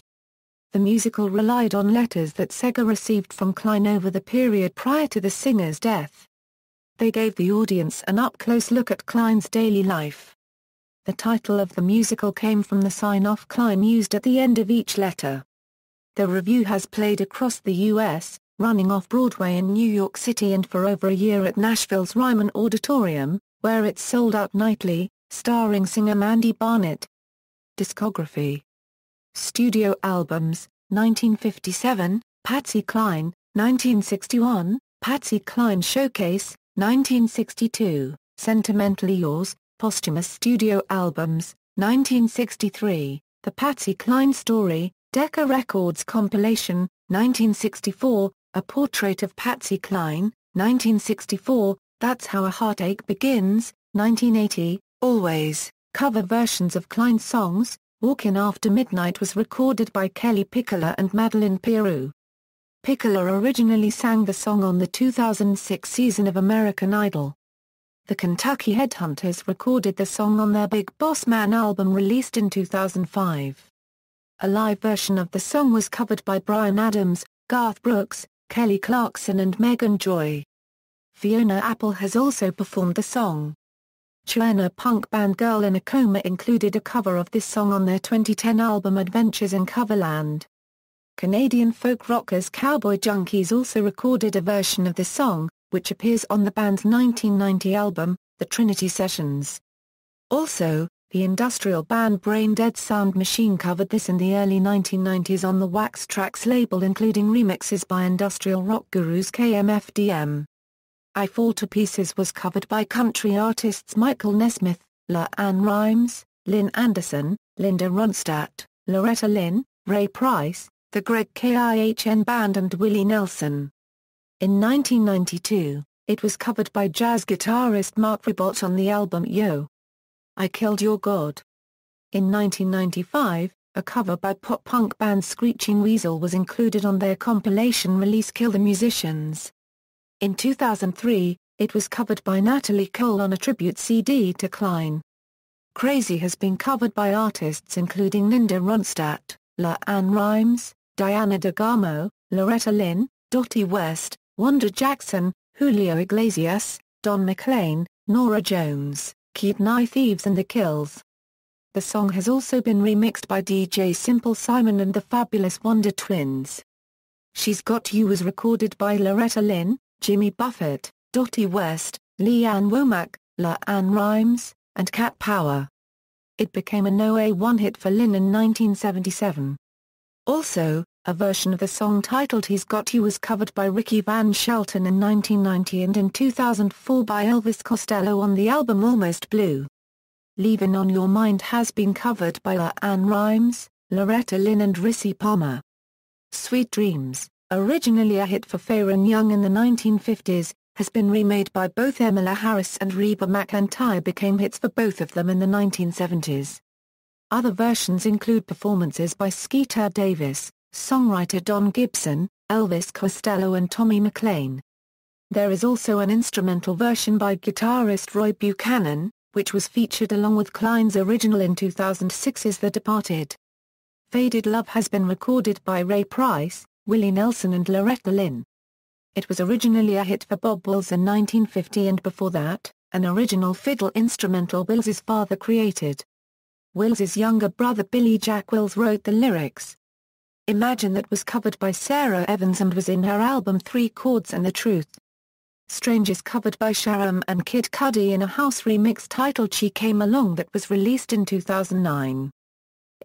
The musical relied on letters that Sega received from Klein over the period prior to the singer's death. They gave the audience an up-close look at Klein's daily life. The title of the musical came from the sign-off Klein used at the end of each letter. The review has played across the U.S., running off Broadway in New York City and for over a year at Nashville's Ryman Auditorium, where it sold out nightly, starring singer Mandy Barnett. Discography Studio albums, 1957, Patsy Cline, 1961, Patsy Cline Showcase, 1962, Sentimentally Yours, posthumous studio albums, 1963, The Patsy Cline Story, Decca Records compilation, 1964, A Portrait of Patsy Cline, 1964, That's How a Heartache Begins, 1980, Always, cover versions of Klein's songs, Walkin' After Midnight was recorded by Kelly Piccolo and Madeline Peru. Piccolo originally sang the song on the 2006 season of American Idol. The Kentucky Headhunters recorded the song on their Big Boss Man album released in 2005. A live version of the song was covered by Brian Adams, Garth Brooks, Kelly Clarkson and Megan Joy. Fiona Apple has also performed the song. China punk band Girl in a Coma included a cover of this song on their 2010 album Adventures in Coverland. Canadian folk rockers Cowboy Junkies also recorded a version of this song, which appears on the band's 1990 album, The Trinity Sessions. Also, the industrial band Brain Dead Sound Machine covered this in the early 1990s on the Wax Trax label including remixes by industrial rock gurus KMFDM. I Fall to Pieces was covered by country artists Michael Nesmith, La Ann Rhymes, Lynn Anderson, Linda Ronstadt, Loretta Lynn, Ray Price, the Greg Kihn Band and Willie Nelson. In 1992, it was covered by jazz guitarist Mark Ribot on the album Yo! I Killed Your God. In 1995, a cover by pop-punk band Screeching Weasel was included on their compilation release Kill the Musicians. In 2003, it was covered by Natalie Cole on a tribute CD to Klein. Crazy has been covered by artists including Linda Ronstadt, La Anne Rhymes, Diana DeGarmo, Loretta Lynn, Dottie West, Wanda Jackson, Julio Iglesias, Don McLean, Nora Jones, Keep Nye Thieves and The Kills. The song has also been remixed by DJ Simple Simon and the Fabulous Wonder Twins. She's Got You was recorded by Loretta Lynn, Jimmy Buffett, Dottie West, Leanne Womack, La Anne Rhymes, and Cat Power. It became a no A1 hit for Lynn in 1977. Also, a version of the song titled He's Got You was covered by Ricky Van Shelton in 1990 and in 2004 by Elvis Costello on the album Almost Blue. Leaving on Your Mind has been covered by La Anne Rhymes, Loretta Lynn and Rissy Palmer. Sweet Dreams originally a hit for Faron Young in the 1950s, has been remade by both Emily Harris and Reba McEntire became hits for both of them in the 1970s. Other versions include performances by Skeeter Davis, songwriter Don Gibson, Elvis Costello and Tommy McLean. There is also an instrumental version by guitarist Roy Buchanan, which was featured along with Klein's original in 2006's The Departed. Faded Love has been recorded by Ray Price, Willie Nelson and Loretta Lynn. It was originally a hit for Bob Wills in 1950 and before that, an original fiddle instrumental Wills's father created. Wills's younger brother Billy Jack Wills wrote the lyrics. Imagine that was covered by Sarah Evans and was in her album Three Chords and the Truth. Strange is covered by Sharam and Kid Cudi in a house remix titled She Came Along that was released in 2009.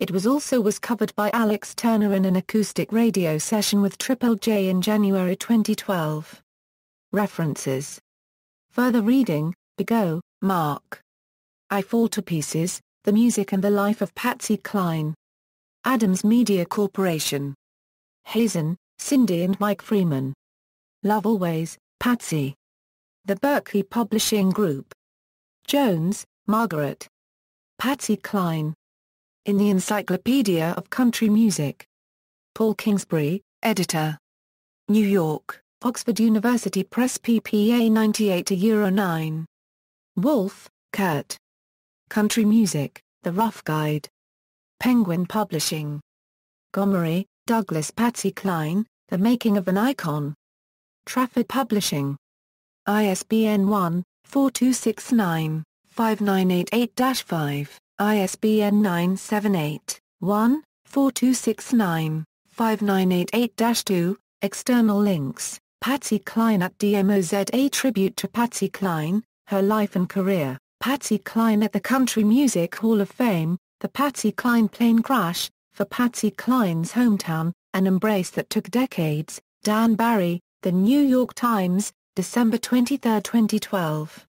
It was also was covered by Alex Turner in an acoustic radio session with Triple J in January 2012. References. Further reading, Bigot, Mark. I Fall to Pieces, The Music and the Life of Patsy Cline. Adams Media Corporation. Hazen, Cindy and Mike Freeman. Love Always, Patsy. The Berkeley Publishing Group. Jones, Margaret. Patsy Cline in the Encyclopedia of Country Music. Paul Kingsbury, editor. New York, Oxford University Press ppa 98 Euro 9. Wolfe, Kurt. Country Music, The Rough Guide. Penguin Publishing. Gomery, Douglas Patsy Cline, The Making of an Icon. Trafford Publishing. ISBN 1-4269-5988-5. ISBN 978 one 4269 5988 2 External links, Patsy Cline at DMOZ A tribute to Patsy Cline, her life and career, Patsy Cline at the Country Music Hall of Fame, the Patsy Cline plane crash, for Patsy Cline's hometown, an embrace that took decades, Dan Barry, The New York Times, December 23, 2012.